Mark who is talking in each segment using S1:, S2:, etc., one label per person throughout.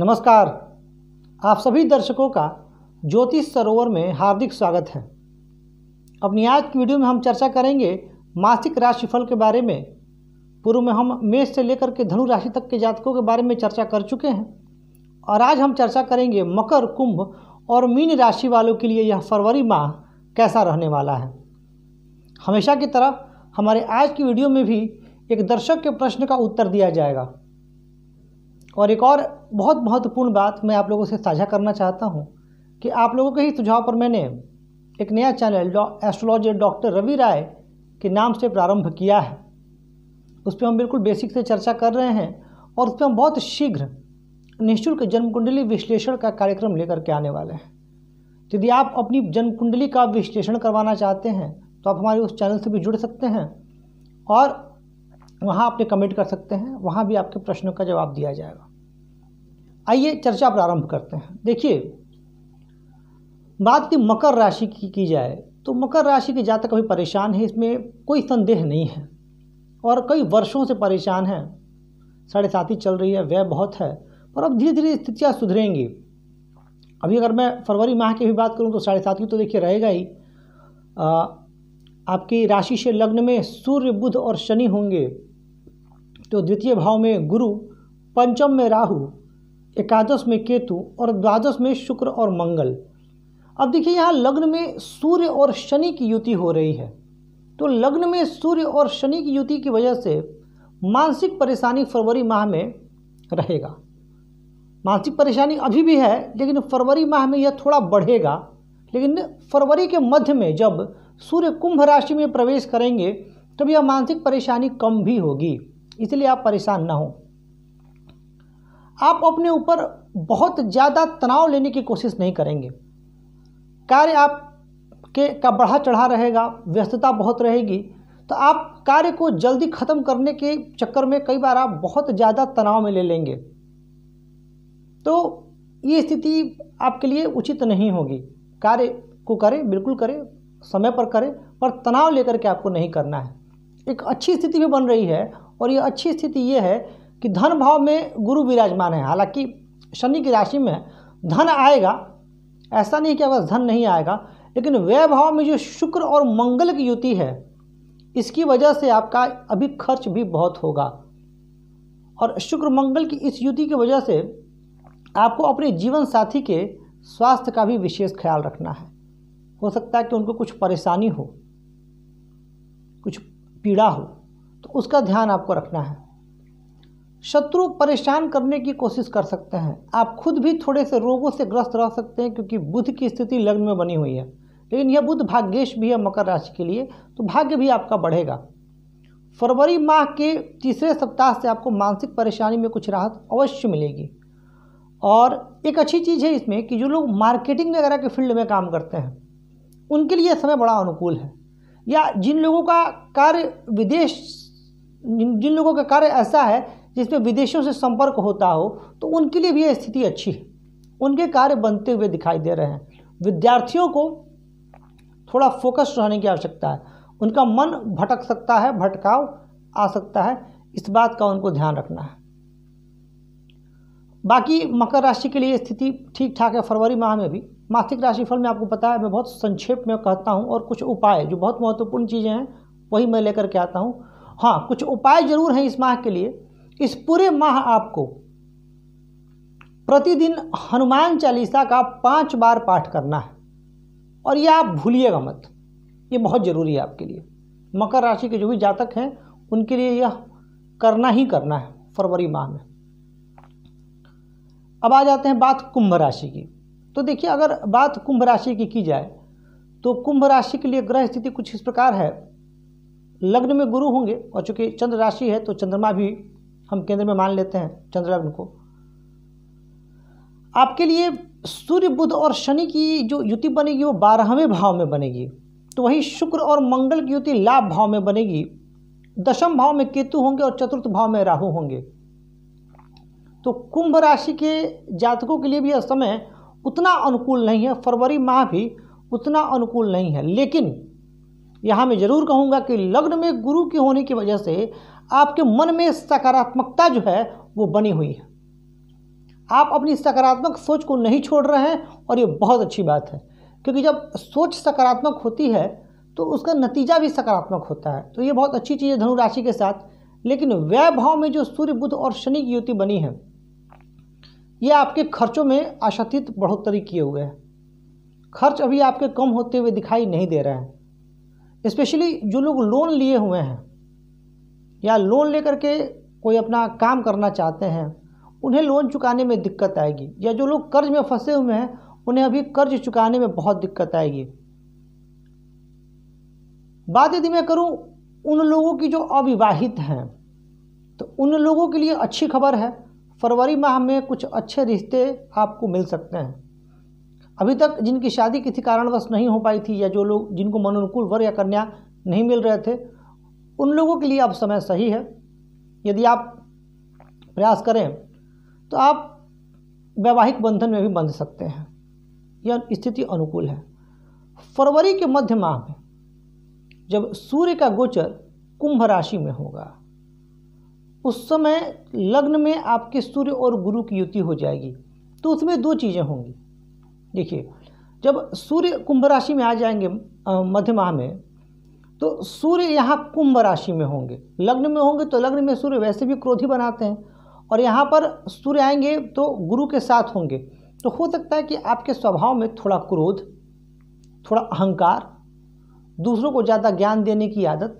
S1: नमस्कार आप सभी दर्शकों का ज्योतिष सरोवर में हार्दिक स्वागत है अपनी आज की वीडियो में हम चर्चा करेंगे मासिक राशिफल के बारे में पूर्व में हम मेष से लेकर के धनु राशि तक के जातकों के बारे में चर्चा कर चुके हैं और आज हम चर्चा करेंगे मकर कुंभ और मीन राशि वालों के लिए यह फरवरी माह कैसा रहने वाला है हमेशा की तरह हमारे आज की वीडियो में भी एक दर्शक के प्रश्न का उत्तर दिया जाएगा और एक और बहुत महत्वपूर्ण बात मैं आप लोगों से साझा करना चाहता हूँ कि आप लोगों के ही सुझाव पर मैंने एक नया channel astrologer doctor Ravi Rai के नाम से प्रारंभ किया है उस पर हम बिल्कुल बेसिक से चर्चा कर रहे हैं और उस पर हम बहुत शीघ्र निःशुल्क जन्मकुंडली विश्लेषण का कार्यक्रम लेकर के आने वाले हैं यदि आप अपनी जन्मकुंडली का विश्लेषण करवाना चाहते हैं तो आप हमारे उस चैनल से भी जुड़ सकते हैं और वहाँ आपने कमेंट कर सकते हैं वहाँ भी आपके प्रश्नों का जवाब दिया जाएगा आइए चर्चा प्रारंभ करते हैं देखिए बात की मकर राशि की की जाए तो मकर राशि के जातक अभी परेशान है इसमें कोई संदेह नहीं है और कई वर्षों से परेशान है साढ़े ही चल रही है व्यय बहुत है पर अब धीरे धीरे स्थितियाँ सुधरेंगी अभी अगर मैं फरवरी माह की भी बात करूँ तो साढ़े सात की तो देखिए रहेगा ही आ, आपकी राशि से लग्न में सूर्य बुध और शनि होंगे तो द्वितीय भाव में गुरु पंचम में राहु एकादश में केतु और द्वादश में शुक्र और मंगल अब देखिए यहाँ लग्न में सूर्य और शनि की युति हो रही है तो लग्न में सूर्य और शनि की युति की वजह से मानसिक परेशानी फरवरी माह में रहेगा मानसिक परेशानी अभी भी है लेकिन फरवरी माह में यह थोड़ा बढ़ेगा लेकिन फरवरी के मध्य में जब सूर्य कुंभ राशि में प्रवेश करेंगे तब यह मानसिक परेशानी कम भी होगी इसलिए आप परेशान ना हों आप अपने ऊपर बहुत ज़्यादा तनाव लेने की कोशिश नहीं करेंगे कार्य आप के का बढ़ा चढ़ा रहेगा व्यस्तता बहुत रहेगी तो आप कार्य को जल्दी ख़त्म करने के चक्कर में कई बार आप बहुत ज़्यादा तनाव में ले लेंगे तो ये स्थिति आपके लिए उचित नहीं होगी कार्य को करें बिल्कुल करें समय पर करें पर तनाव लेकर के आपको नहीं करना है एक अच्छी स्थिति भी बन रही है और ये अच्छी स्थिति ये है कि धन भाव में गुरु विराजमान है हालांकि शनि की राशि में धन आएगा ऐसा नहीं कि अगर धन नहीं आएगा लेकिन व्यय भाव में जो शुक्र और मंगल की युति है इसकी वजह से आपका अभी खर्च भी बहुत होगा और शुक्र मंगल की इस युति की वजह से आपको अपने जीवन साथी के स्वास्थ्य का भी विशेष ख्याल रखना है हो सकता है कि उनको कुछ परेशानी हो कुछ पीड़ा हो तो उसका ध्यान आपको रखना है शत्रु परेशान करने की कोशिश कर सकते हैं आप खुद भी थोड़े से रोगों से ग्रस्त रह सकते हैं क्योंकि बुध की स्थिति लग्न में बनी हुई है लेकिन यह बुध भाग्येश भी है मकर राशि के लिए तो भाग्य भी आपका बढ़ेगा फरवरी माह के तीसरे सप्ताह से आपको मानसिक परेशानी में कुछ राहत अवश्य मिलेगी और एक अच्छी चीज़ है इसमें कि जो लोग मार्केटिंग वगैरह के फील्ड में काम करते हैं उनके लिए समय बड़ा अनुकूल है या जिन लोगों का कार्य विदेश जिन लोगों का कार्य ऐसा है जिसमें विदेशों से संपर्क होता हो तो उनके लिए भी यह स्थिति अच्छी है उनके कार्य बनते हुए दिखाई दे रहे हैं विद्यार्थियों को थोड़ा फोकस रहने की आवश्यकता है उनका मन भटक सकता है भटकाव आ सकता है इस बात का उनको ध्यान रखना है बाकी मकर राशि के लिए स्थिति ठीक ठाक है फरवरी माह में भी मासिक राशिफल में आपको पता है मैं बहुत संक्षेप में कहता हूँ और कुछ उपाय जो बहुत महत्वपूर्ण चीज़ें हैं वही मैं लेकर के आता हूँ हाँ कुछ उपाय जरूर हैं इस माह के लिए इस पूरे माह आपको प्रतिदिन हनुमान चालीसा का पांच बार पाठ करना है और यह आप भूलिएगा मत ये बहुत ज़रूरी है आपके लिए मकर राशि के जो भी जातक हैं उनके लिए यह करना ही करना है फरवरी माह में अब आ जाते हैं बात कुंभ राशि की तो देखिए अगर बात कुंभ राशि की की जाए तो कुंभ राशि के लिए ग्रह स्थिति कुछ इस प्रकार है लग्न में गुरु होंगे और चूंकि चंद्र राशि है तो चंद्रमा भी हम केंद्र में मान लेते हैं चंद्रग्न को आपके लिए सूर्य बुध और शनि की जो युति बनेगी वो बारहवें भाव में बनेगी तो वही शुक्र और मंगल की युति लाभ भाव में बनेगी दशम भाव में केतु होंगे और चतुर्थ भाव में राहु होंगे तो कुंभ राशि के जातकों के लिए भी यह समय उतना अनुकूल नहीं है फरवरी माह भी उतना अनुकूल नहीं है लेकिन यहाँ मैं ज़रूर कहूँगा कि लग्न में गुरु के होने की वजह से आपके मन में सकारात्मकता जो है वो बनी हुई है आप अपनी सकारात्मक सोच को नहीं छोड़ रहे हैं और ये बहुत अच्छी बात है क्योंकि जब सोच सकारात्मक होती है तो उसका नतीजा भी सकारात्मक होता है तो ये बहुत अच्छी चीज़ है धनुराशि के साथ लेकिन व्यय भाव में जो सूर्य बुद्ध और शनि की युति बनी है ये आपके खर्चों में आशातीत बढ़ोतरी किए हुए हैं खर्च अभी आपके कम होते हुए दिखाई नहीं दे रहे हैं स्पेशली जो लोग लोन लिए हुए हैं या लोन लेकर के कोई अपना काम करना चाहते हैं उन्हें लोन चुकाने में दिक्कत आएगी या जो लोग कर्ज में फंसे हुए हैं उन्हें अभी कर्ज चुकाने में बहुत दिक्कत आएगी बात यदि मैं करूं उन लोगों की जो अविवाहित हैं तो उन लोगों के लिए अच्छी खबर है फरवरी माह में कुछ अच्छे रिश्ते आपको मिल सकते हैं अभी तक जिनकी शादी किसी कारणवश नहीं हो पाई थी या जो लोग जिनको मनोनुकूल वर या कन्या नहीं मिल रहे थे उन लोगों के लिए अब समय सही है यदि आप प्रयास करें तो आप वैवाहिक बंधन में भी बंध सकते हैं यह स्थिति अनुकूल है फरवरी के मध्य माह में जब सूर्य का गोचर कुंभ राशि में होगा उस समय लग्न में आपके सूर्य और गुरु की युति हो जाएगी तो उसमें दो चीज़ें होंगी देखिए जब सूर्य कुंभ राशि में आ जाएंगे मध्य माह में तो सूर्य यहाँ कुंभ राशि में होंगे लग्न में होंगे तो लग्न में सूर्य वैसे भी क्रोधी बनाते हैं और यहाँ पर सूर्य आएंगे तो गुरु के साथ होंगे तो हो सकता है कि आपके स्वभाव में थोड़ा क्रोध थोड़ा अहंकार दूसरों को ज़्यादा ज्ञान देने की आदत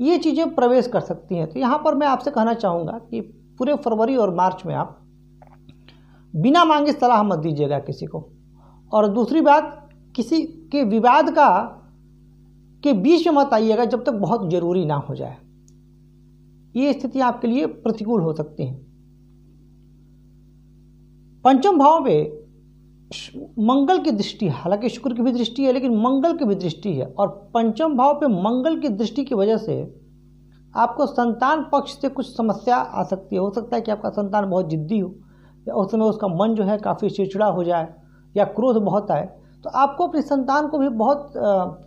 S1: ये चीज़ें प्रवेश कर सकती हैं तो यहाँ पर मैं आपसे कहना चाहूँगा कि पूरे फरवरी और मार्च में आप बिना मांगे सलाह मत दीजिएगा किसी को और दूसरी बात किसी के विवाद का के बीच में मत आइएगा जब तक बहुत ज़रूरी ना हो जाए ये स्थिति आपके लिए प्रतिकूल हो सकती है पंचम भाव में मंगल की दृष्टि हालांकि शुक्र की भी दृष्टि है लेकिन मंगल की भी दृष्टि है और पंचम भाव पे मंगल की दृष्टि की वजह से आपको संतान पक्ष से कुछ समस्या आ सकती है हो सकता है कि आपका संतान बहुत जिद्दी हो या उस समय उसका मन जो है काफ़ी चिड़चिड़ा हो जाए या क्रोध बहुत आए तो आपको अपनी संतान को भी बहुत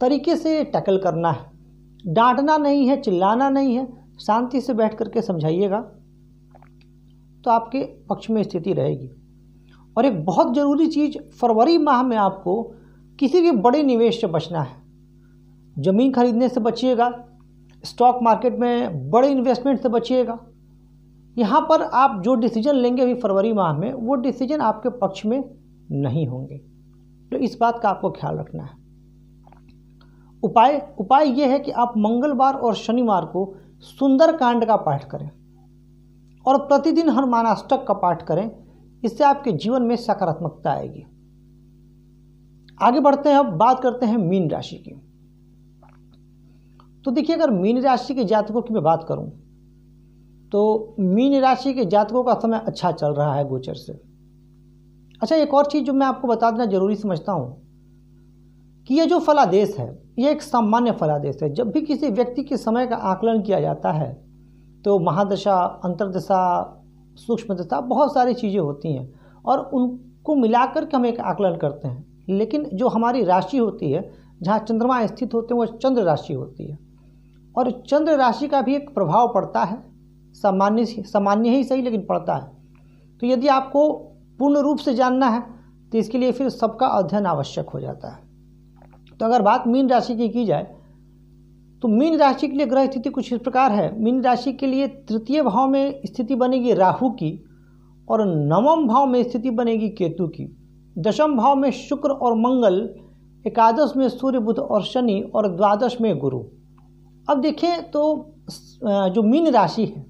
S1: तरीके से टैकल करना है डांटना नहीं है चिल्लाना नहीं है शांति से बैठ करके समझाइएगा तो आपके पक्ष में स्थिति रहेगी और एक बहुत ज़रूरी चीज़ फरवरी माह में आपको किसी भी बड़े निवेश से बचना है ज़मीन खरीदने से बचिएगा स्टॉक मार्केट में बड़े इन्वेस्टमेंट से बचिएगा यहाँ पर आप जो डिसीजन लेंगे अभी फरवरी माह में वो डिसीजन आपके पक्ष में नहीं होंगे तो इस बात का आपको ख्याल रखना है उपाय उपाय यह है कि आप मंगलवार और शनिवार को सुंदर कांड का पाठ करें और प्रतिदिन हनुमानाष्टक का पाठ करें इससे आपके जीवन में सकारात्मकता आएगी आगे बढ़ते हैं अब बात करते हैं मीन राशि की तो देखिए अगर मीन राशि के जातकों की मैं बात करूं तो मीन राशि के जातकों का समय अच्छा चल रहा है गोचर से अच्छा एक और चीज़ जो मैं आपको बता देना ज़रूरी समझता हूँ कि यह जो फलादेश है यह एक सामान्य फलादेश है जब भी किसी व्यक्ति के समय का आकलन किया जाता है तो महादशा अंतर्दशा सूक्ष्म दशा बहुत सारी चीज़ें होती हैं और उनको मिलाकर के हम एक आकलन करते हैं लेकिन जो हमारी राशि होती है जहाँ चंद्रमा स्थित होते हैं वह चंद्र राशि होती है और चंद्र राशि का भी एक प्रभाव पड़ता है सामान्य सामान्य ही सही लेकिन पड़ता है तो यदि आपको पूर्ण रूप से जानना है तो इसके लिए फिर सबका अध्ययन आवश्यक हो जाता है तो अगर बात मीन राशि की की जाए तो मीन राशि के लिए ग्रह स्थिति कुछ इस प्रकार है मीन राशि के लिए तृतीय भाव में स्थिति बनेगी राहु की और नवम भाव में स्थिति बनेगी केतु की दशम भाव में शुक्र और मंगल एकादश में सूर्य बुध और शनि और द्वादश में गुरु अब देखें तो जो मीन राशि है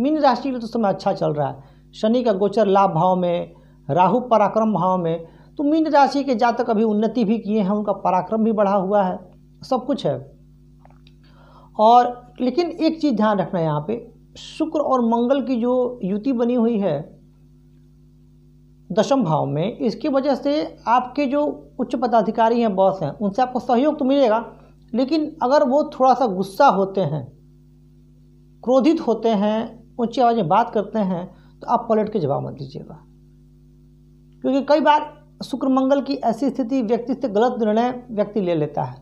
S1: मीन राशि के लिए तो समय अच्छा चल रहा है शनि का गोचर लाभ भाव में राहु पराक्रम भाव में तो मीन राशि के जातक अभी उन्नति भी किए हैं उनका पराक्रम भी बढ़ा हुआ है सब कुछ है और लेकिन एक चीज़ ध्यान रखना है यहाँ पे शुक्र और मंगल की जो युति बनी हुई है दशम भाव में इसकी वजह से आपके जो उच्च पदाधिकारी हैं बॉस हैं उनसे आपको सहयोग तो मिलेगा लेकिन अगर वो थोड़ा सा गुस्सा होते हैं क्रोधित होते हैं ऊंची आवाज़ में बात करते हैं तो आप पलट के जवाब मत दीजिएगा क्योंकि कई बार शुक्र मंगल की ऐसी स्थिति व्यक्ति से गलत निर्णय व्यक्ति ले लेता है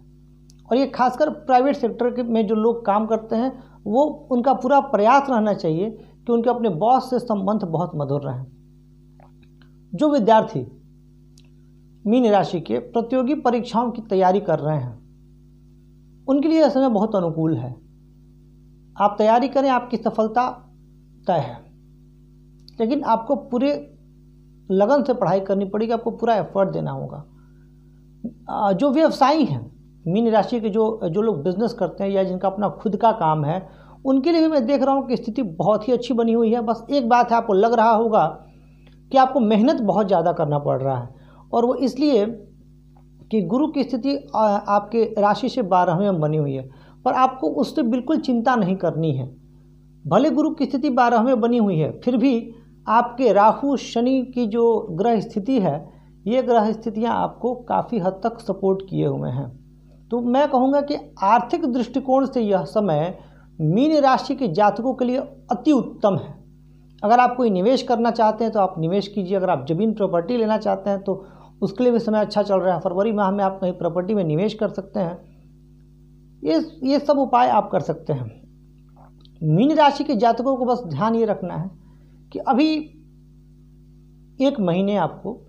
S1: और ये खासकर प्राइवेट सेक्टर के में जो लोग काम करते हैं वो उनका पूरा प्रयास रहना चाहिए कि उनके अपने बॉस से संबंध बहुत मधुर रहें जो विद्यार्थी मीन राशि के प्रतियोगी परीक्षाओं की तैयारी कर रहे हैं उनके लिए यह समय बहुत अनुकूल है आप तैयारी करें आपकी सफलता तय है लेकिन आपको पूरे लगन से पढ़ाई करनी पड़ेगी आपको पूरा एफर्ट देना होगा जो व्यवसायी हैं मीन राशि के जो जो लोग बिजनेस करते हैं या जिनका अपना खुद का काम है उनके लिए भी मैं देख रहा हूँ कि स्थिति बहुत ही अच्छी बनी हुई है बस एक बात है आपको लग रहा होगा कि आपको मेहनत बहुत ज़्यादा करना पड़ रहा है और वो इसलिए कि गुरु की स्थिति आपके राशि से बारहवें में बनी हुई है पर आपको उससे बिल्कुल चिंता नहीं करनी है भले गुरु की स्थिति बारहवें बनी हुई है फिर भी आपके राहु शनि की जो ग्रह स्थिति है ये ग्रह स्थितियाँ आपको काफ़ी हद तक सपोर्ट किए हुए हैं तो मैं कहूँगा कि आर्थिक दृष्टिकोण से यह समय मीन राशि के जातकों के लिए अति उत्तम है अगर आप कोई निवेश करना चाहते हैं तो आप निवेश कीजिए अगर आप ज़मीन प्रॉपर्टी लेना चाहते हैं तो उसके लिए भी समय अच्छा चल रहा है फरवरी माह में आप कहीं प्रॉपर्टी में निवेश कर सकते हैं ये ये सब उपाय आप कर सकते हैं मीन राशि के जातकों को बस ध्यान ये रखना है कि अभी एक महीने आपको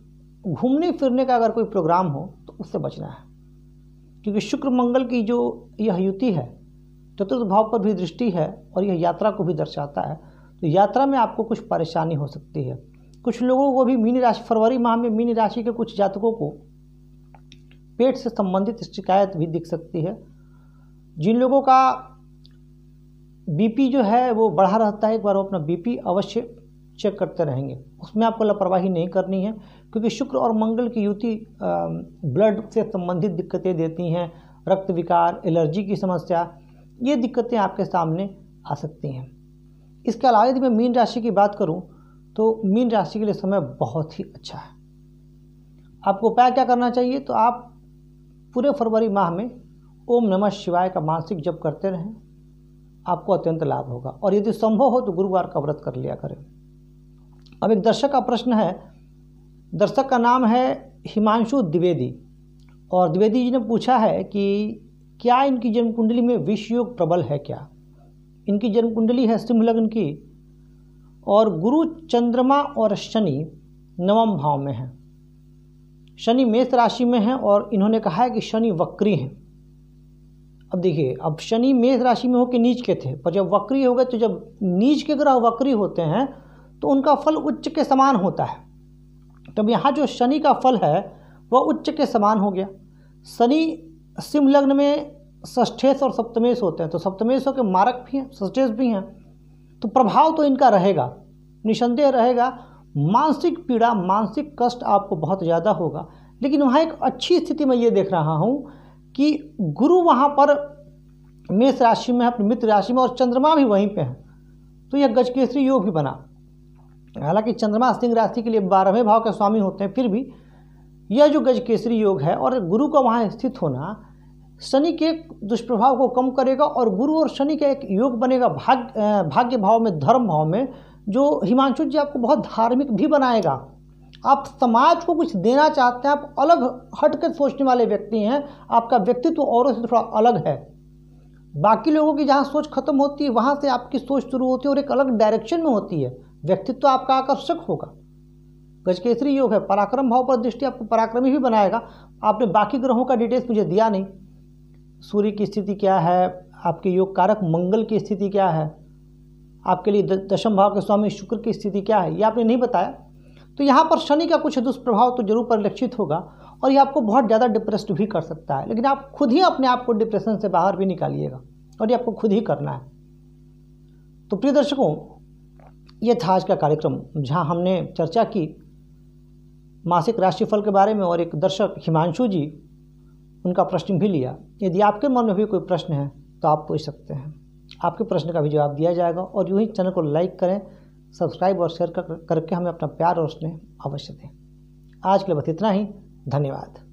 S1: घूमने फिरने का अगर कोई प्रोग्राम हो तो उससे बचना है क्योंकि शुक्र मंगल की जो यह युति है चतुर्थ भाव पर भी दृष्टि है और यह यात्रा को भी दर्शाता है तो यात्रा में आपको कुछ परेशानी हो सकती है कुछ लोगों को भी मीन राशि फरवरी माह में मीन राशि के कुछ जातकों को पेट से संबंधित शिकायत भी दिख सकती है जिन लोगों का बीपी जो है वो बढ़ा रहता है एक बार वो अपना बीपी अवश्य चेक करते रहेंगे उसमें आपको लापरवाही नहीं करनी है क्योंकि शुक्र और मंगल की युति ब्लड से संबंधित दिक्कतें देती हैं रक्त विकार एलर्जी की समस्या ये दिक्कतें आपके सामने आ सकती हैं इसके अलावा यदि मैं मीन राशि की बात करूं तो मीन राशि के लिए समय बहुत ही अच्छा है आपको उपाय क्या करना चाहिए तो आप पूरे फरवरी माह में ओम नमः शिवाय का मानसिक जप करते रहें आपको अत्यंत लाभ होगा और यदि संभव हो तो गुरुवार का व्रत कर लिया करें अब एक दर्शक का प्रश्न है दर्शक का नाम है हिमांशु द्विवेदी और द्विवेदी जी ने पूछा है कि क्या इनकी जन्म कुंडली में विष योग प्रबल है क्या इनकी जन्म कुंडली है सिंह लग्न की और गुरु चंद्रमा और शनि नवम भाव में है शनि मेष राशि में है और इन्होंने कहा है कि शनि वक्री हैं अब देखिए अब शनि मेष राशि में हो के नीच के थे पर जब वक्री हो गए तो जब नीच के ग्रह वक्री होते हैं तो उनका फल उच्च के समान होता है तब यहाँ जो शनि का फल है वह उच्च के समान हो गया शनि सिंह लग्न में ष्ठेश और सप्तमेश होते हैं तो सप्तमेशों के मारक भी हैं ष्ठेश भी हैं तो प्रभाव तो इनका रहेगा निसंदेह रहेगा मानसिक पीड़ा मानसिक कष्ट आपको बहुत ज़्यादा होगा लेकिन वहाँ एक अच्छी स्थिति में ये देख रहा हूँ कि गुरु वहाँ पर मेष राशि में है अपनी मित्र राशि में और चंद्रमा भी वहीं पे है तो यह गजकेसरी योग भी बना हालांकि चंद्रमा सिंह राशि के लिए बारहवें भाव के स्वामी होते हैं फिर भी यह जो गज केसरी योग है और गुरु का वहाँ स्थित होना शनि के दुष्प्रभाव को कम करेगा और गुरु और शनि का एक योग बनेगा भाग भाग्य भाव में धर्म भाव में जो हिमांशु जी आपको बहुत धार्मिक भी बनाएगा आप समाज को कुछ देना चाहते हैं आप अलग हटकर सोचने वाले व्यक्ति हैं आपका व्यक्तित्व औरों से थोड़ा अलग है बाकी लोगों की जहाँ सोच खत्म होती है वहाँ से आपकी सोच शुरू होती है और एक अलग डायरेक्शन में होती है व्यक्तित्व आपका आकर्षक होगा गज केसरी योग है पराक्रम भाव पर दृष्टि आपको पराक्रमी भी बनाएगा आपने बाकी ग्रहों का डिटेल्स मुझे दिया नहीं सूर्य की स्थिति क्या है आपके योग कारक मंगल की स्थिति क्या है आपके लिए दशम भाव के स्वामी शुक्र की स्थिति क्या है ये आपने नहीं बताया तो यहाँ पर शनि का कुछ दुष्प्रभाव तो जरूर परिलक्षित होगा और ये आपको बहुत ज़्यादा डिप्रेस्ड भी कर सकता है लेकिन आप खुद ही अपने आप को डिप्रेशन से बाहर भी निकालिएगा और ये आपको खुद ही करना है तो प्रिय दर्शकों ये था आज का कार्यक्रम जहां हमने चर्चा की मासिक राशिफल के बारे में और एक दर्शक हिमांशु जी उनका प्रश्न भी लिया यदि आपके मन में भी कोई प्रश्न है तो आप पूछ सकते हैं आपके प्रश्न का भी जवाब दिया जाएगा और यूँ ही चैनल को लाइक करें सब्सक्राइब और शेयर कर, करके हमें अपना प्यार और स्नेह अवश्य दें आज के लिए बस इतना ही धन्यवाद